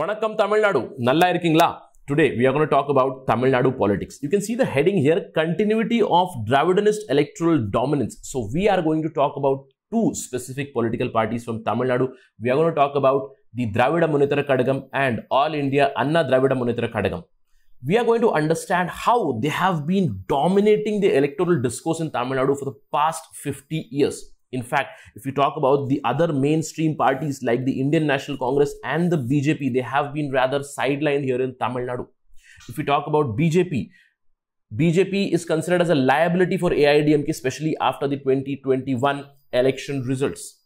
Vanakkam Tamil Nadu. Nalla irkingla. Today we are going to talk about Tamil Nadu politics. You can see the heading here, continuity of Dravidianist electoral dominance. So we are going to talk about two specific political parties from Tamil Nadu. We are going to talk about the Dravida Munitara Kadagam and All India Anna Dravida Munitara Kadagam. We are going to understand how they have been dominating the electoral discourse in Tamil Nadu for the past 50 years. In fact, if you talk about the other mainstream parties like the Indian National Congress and the BJP, they have been rather sidelined here in Tamil Nadu. If you talk about BJP, BJP is considered as a liability for AIDMK, especially after the 2021 election results.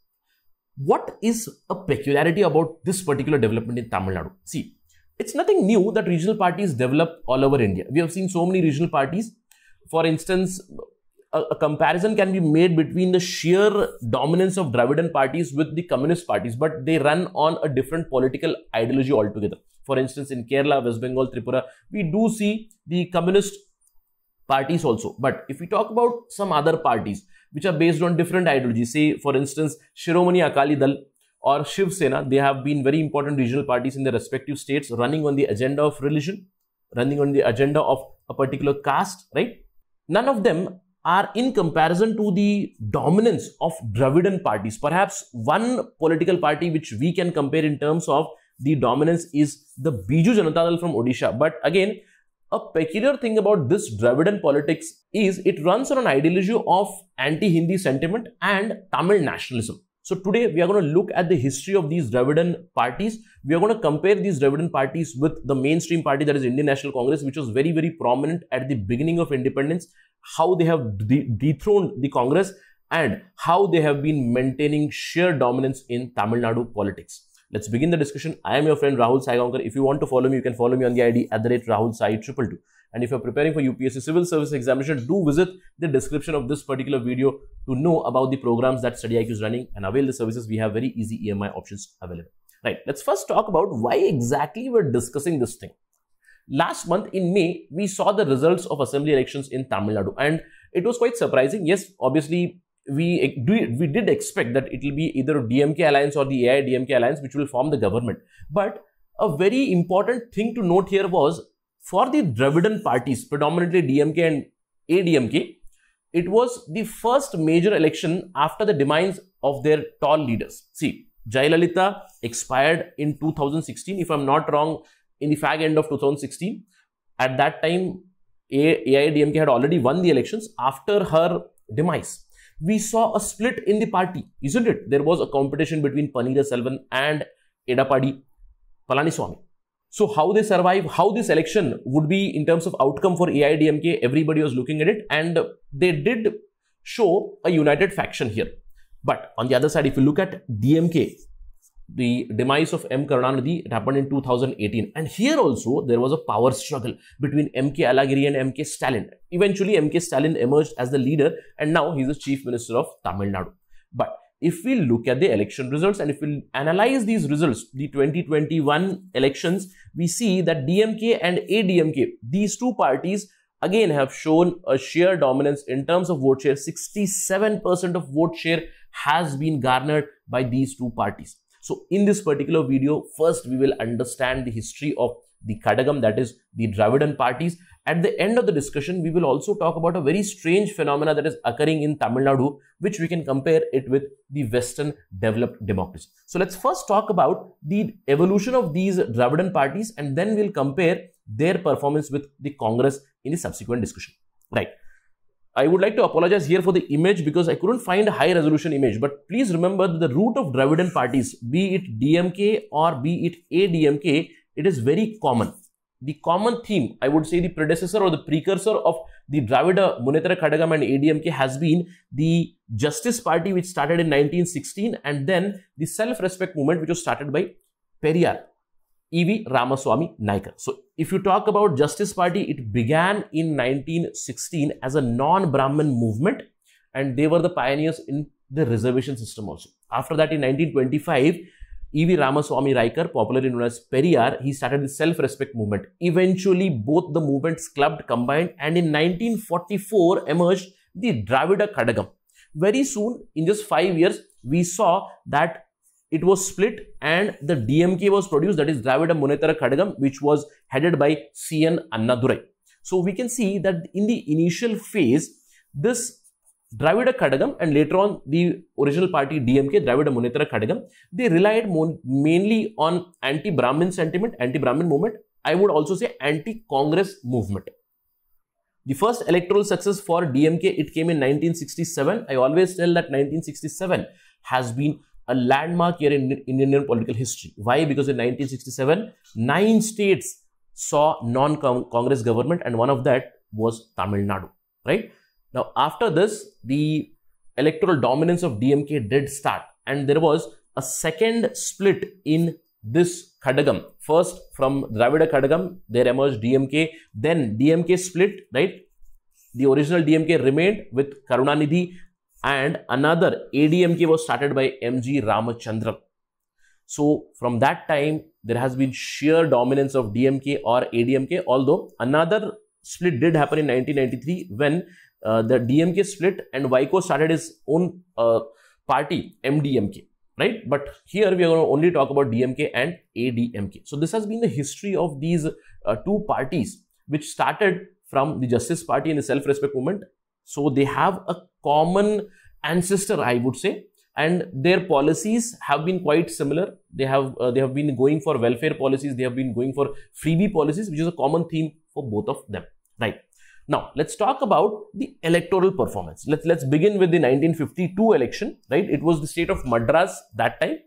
What is a peculiarity about this particular development in Tamil Nadu? See, it's nothing new that regional parties develop all over India. We have seen so many regional parties. For instance, a, a, comparison can be made between the sheer dominance of Dravidian parties with the communist parties, but they run on a different political ideology altogether. For instance, in Kerala, West Bengal, Tripura, we do see the communist parties also. But if we talk about some other parties which are based on different ideologies, say for instance, Shiromani Akali Dal or Shiv Sena, they have been very important regional parties in their respective states running on the agenda of religion, running on the agenda of a particular caste, right? None of them are in comparison to the dominance of Dravidian parties. Perhaps one political party which we can compare in terms of the dominance is the Biju Janata Dal from Odisha. But again, a peculiar thing about this Dravidian politics is it runs on an ideology of anti-Hindi sentiment and Tamil nationalism. So today we are going to look at the history of these Dravidian parties. We are going to compare these Dravidian parties with the mainstream party that is Indian National Congress, which was very, very prominent at the beginning of independence, how they have de dethroned the Congress and how they have been maintaining sheer dominance in Tamil Nadu politics. Let's begin the discussion. I am your friend Rahul Saigaonkar. If you want to follow me, you can follow me on the ID at the rate Rahul Sai 222. And if you're preparing for UPSC Civil Service Examination, do visit the description of this particular video to know about the programs that StudyIQ is running and avail the services. We have very easy EMI options available. Right, let's first talk about why exactly we're discussing this thing. Last month in May, we saw the results of assembly elections in Tamil Nadu and it was quite surprising. Yes, obviously, we, we did expect that it will be either DMK alliance or the AI DMK alliance which will form the government. But a very important thing to note here was for the Dravidian parties, predominantly DMK and ADMK, it was the first major election after the demise of their tall leaders. See, Jayalalitha expired in 2016, if I'm not wrong, in the fag end of 2016. At that time, AIDMK had already won the elections after her demise. We saw a split in the party, isn't it? There was a competition between Paneera Selvan and Edapadi Palaniswamy. So how they survive, how this election would be in terms of outcome for AIDMK, everybody was looking at it and they did show a united faction here. But on the other side, if you look at DMK, the demise of M. Karunanidhi, it happened in 2018. And here also, there was a power struggle between M.K. Alagiri and M.K. Stalin. Eventually, M.K. Stalin emerged as the leader and now he's the chief minister of Tamil Nadu. But if we look at the election results and if we analyze these results, the 2021 elections, we see that DMK and ADMK, these two parties again have shown a sheer dominance in terms of vote share. 67% of vote share has been garnered by these two parties. So in this particular video, first we will understand the history of the Kadagam, that is the Dravidan parties. At the end of the discussion, we will also talk about a very strange phenomena that is occurring in Tamil Nadu, which we can compare it with the Western developed democracy. So let's first talk about the evolution of these Dravidan parties and then we'll compare their performance with the Congress in the subsequent discussion. Right. I would like to apologize here for the image because I couldn't find a high resolution image. But please remember the root of Dravidian parties, be it DMK or be it ADMK, it is very common. The common theme, I would say the predecessor or the precursor of the Dravida, uh, Munetara Kadagam and ADMK has been the Justice Party which started in 1916 and then the self-respect movement which was started by Periyar, E.V. Ramaswamy Naikar. So if you talk about Justice Party, it began in 1916 as a non-Brahmin movement and they were the pioneers in the reservation system also. After that in 1925, E.V. Ramaswamy Raikar, popularly known as Periyar, he started the self-respect movement. Eventually, both the movements clubbed, combined, and in 1944 emerged the Dravida Kadagam. Very soon, in just five years, we saw that it was split and the DMK was produced, that is Dravida Munetara Kadagam, which was headed by C.N. Annadurai. So we can see that in the initial phase, this Dravida Kadagam and later on the original party DMK, Dravida Munitra Kadagam, they relied mainly on anti-Brahmin sentiment, anti-Brahmin movement. I would also say anti-Congress movement. The first electoral success for DMK, it came in 1967. I always tell that 1967 has been a landmark year in, in Indian political history. Why? Because in 1967, nine states saw non-Congress government and one of that was Tamil Nadu, right? Now, after this, the electoral dominance of DMK did start, and there was a second split in this Kadagam. First, from Dravida Kadagam, there emerged DMK, then DMK split, right? The original DMK remained with Karunanidhi, and another ADMK was started by MG Ramachandran. So, from that time, there has been sheer dominance of DMK or ADMK, although another split did happen in 1993 when uh, the DMK split and Vico started his own uh, party, MDMK, right? But here we are going to only talk about DMK and ADMK. So this has been the history of these uh, two parties, which started from the Justice Party and the Self-Respect Movement. So they have a common ancestor, I would say, and their policies have been quite similar. They have uh, they have been going for welfare policies, they have been going for freebie policies, which is a common theme for both of them, right? Now, let's talk about the electoral performance. Let's, let's begin with the 1952 election, right? It was the state of Madras that time.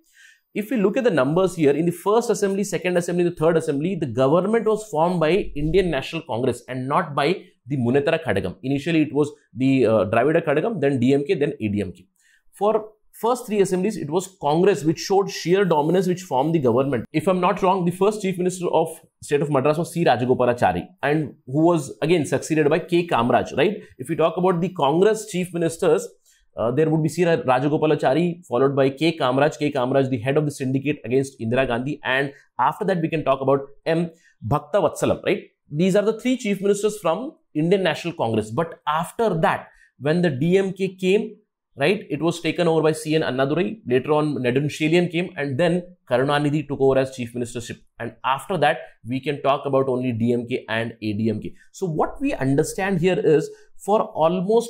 If we look at the numbers here, in the first assembly, second assembly, the third assembly, the government was formed by Indian National Congress and not by the Munetara Kadagam. Initially, it was the uh, Dravida Kadagam, then DMK, then ADMK. For first three assemblies, it was Congress which showed sheer dominance which formed the government. If I'm not wrong, the first chief minister of state of Madras was C. Rajagopalachari and who was again succeeded by K. Kamraj, right? If we talk about the Congress chief ministers, uh, there would be C. Rajagopalachari followed by K. Kamraj, K. Kamraj, the head of the syndicate against Indira Gandhi. And after that, we can talk about M. Bhaktawatsalam, right? These are the three chief ministers from Indian National Congress. But after that, when the DMK came, right? It was taken over by CN Annadurai. Later on, Nedunselian came and then Karunanidhi took over as chief ministership. And after that, we can talk about only DMK and ADMK. So what we understand here is for almost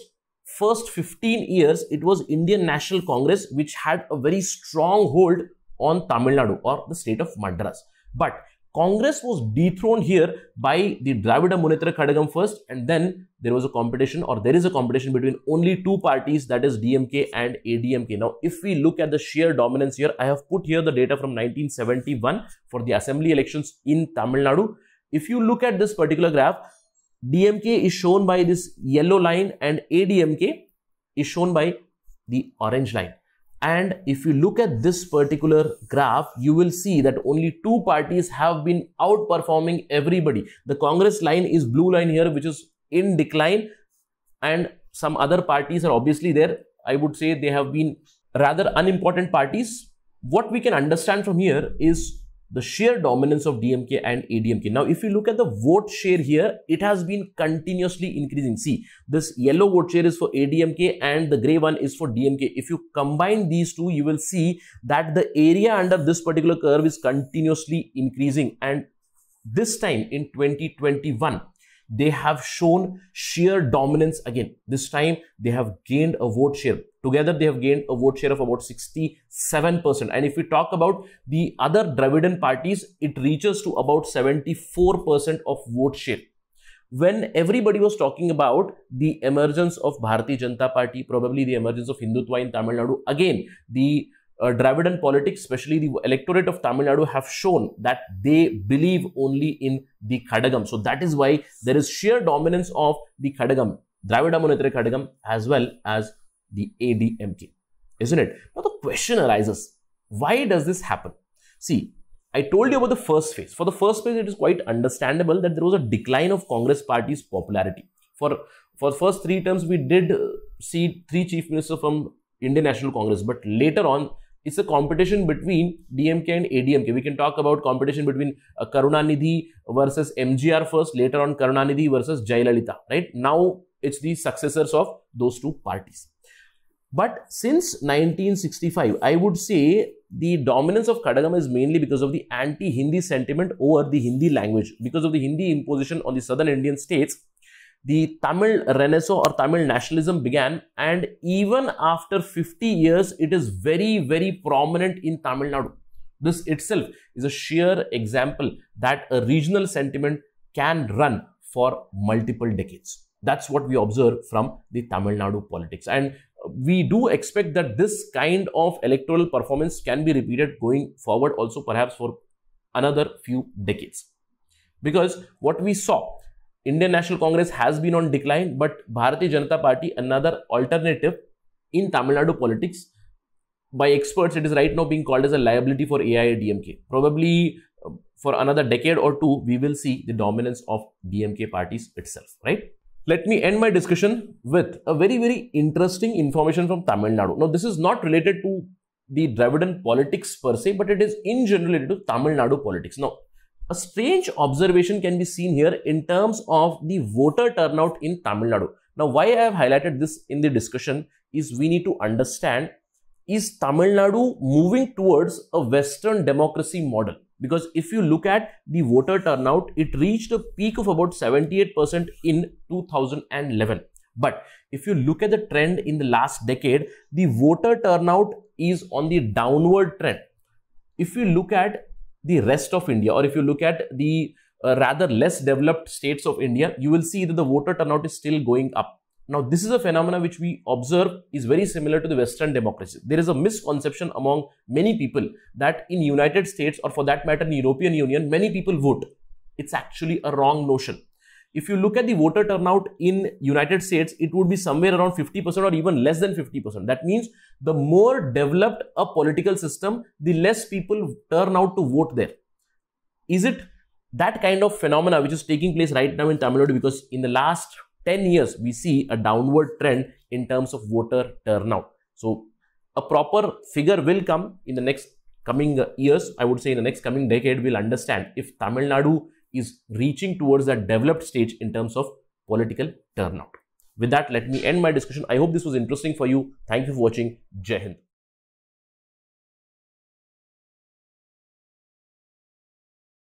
first 15 years, it was Indian National Congress which had a very strong hold on Tamil Nadu or the state of Madras. But Congress was dethroned here by the Dravida Munnetra Kadagam first and then there was a competition or there is a competition between only two parties that is DMK and ADMK. Now if we look at the sheer dominance here, I have put here the data from 1971 for the assembly elections in Tamil Nadu. If you look at this particular graph, DMK is shown by this yellow line and ADMK is shown by the orange line. And if you look at this particular graph, you will see that only two parties have been outperforming everybody. The Congress line is blue line here, which is in decline. And some other parties are obviously there. I would say they have been rather unimportant parties. What we can understand from here is the sheer dominance of DMK and ADMK. Now, if you look at the vote share here, it has been continuously increasing. See, this yellow vote share is for ADMK and the gray one is for DMK. If you combine these two, you will see that the area under this particular curve is continuously increasing. And this time in 2021, they have shown sheer dominance again. This time they have gained a vote share. Together they have gained a vote share of about 67%. And if we talk about the other Dravidian parties, it reaches to about 74% of vote share. When everybody was talking about the emergence of Bharati Janata Party, probably the emergence of Hindutva in Tamil Nadu, again, the uh, Dravidian politics, especially the electorate of Tamil Nadu, have shown that they believe only in the Kadagam. So that is why there is sheer dominance of the Kadagam, Dravida Munetra Kadagam, as well as the ADMT, isn't it? Now the question arises: Why does this happen? See, I told you about the first phase. For the first phase, it is quite understandable that there was a decline of Congress party's popularity. For for first three terms, we did see three chief ministers from Indian National Congress, but later on, it's a competition between DMK and ADMK. We can talk about competition between uh, Karunanidhi versus MGR first, later on Karunanidhi versus Jayalalitha, right? Now it's the successors of those two parties. But since 1965, I would say the dominance of Kadagam is mainly because of the anti-Hindi sentiment over the Hindi language. Because of the Hindi imposition on the southern Indian states, the Tamil Renaissance or Tamil nationalism began and even after 50 years it is very very prominent in Tamil Nadu. This itself is a sheer example that a regional sentiment can run for multiple decades. That's what we observe from the Tamil Nadu politics and we do expect that this kind of electoral performance can be repeated going forward also perhaps for another few decades. Because what we saw Indian National Congress has been on decline, but Bharatiya Janata Party, another alternative in Tamil Nadu politics, by experts, it is right now being called as a liability for DMK. Probably uh, for another decade or two, we will see the dominance of DMK parties itself, right? Let me end my discussion with a very, very interesting information from Tamil Nadu. Now, this is not related to the Dravidian politics per se, but it is in general related to Tamil Nadu politics. Now, a strange observation can be seen here in terms of the voter turnout in Tamil Nadu. Now, why I have highlighted this in the discussion is we need to understand is Tamil Nadu moving towards a Western democracy model? Because if you look at the voter turnout, it reached a peak of about 78% in 2011. But if you look at the trend in the last decade, the voter turnout is on the downward trend. If you look at the rest of India, or if you look at the uh, rather less developed states of India, you will see that the voter turnout is still going up. Now, this is a phenomenon which we observe is very similar to the Western democracy. There is a misconception among many people that in United States or for that matter in European Union, many people vote. It's actually a wrong notion. If you look at the voter turnout in United States, it would be somewhere around 50% or even less than 50%. That means the more developed a political system, the less people turn out to vote there. Is it that kind of phenomena which is taking place right now in Tamil Nadu? Because in the last 10 years, we see a downward trend in terms of voter turnout. So, a proper figure will come in the next coming years. I would say in the next coming decade, we'll understand if Tamil Nadu is reaching towards that developed stage in terms of political turnout. With that, let me end my discussion. I hope this was interesting for you. Thank you for watching. Jai Hind.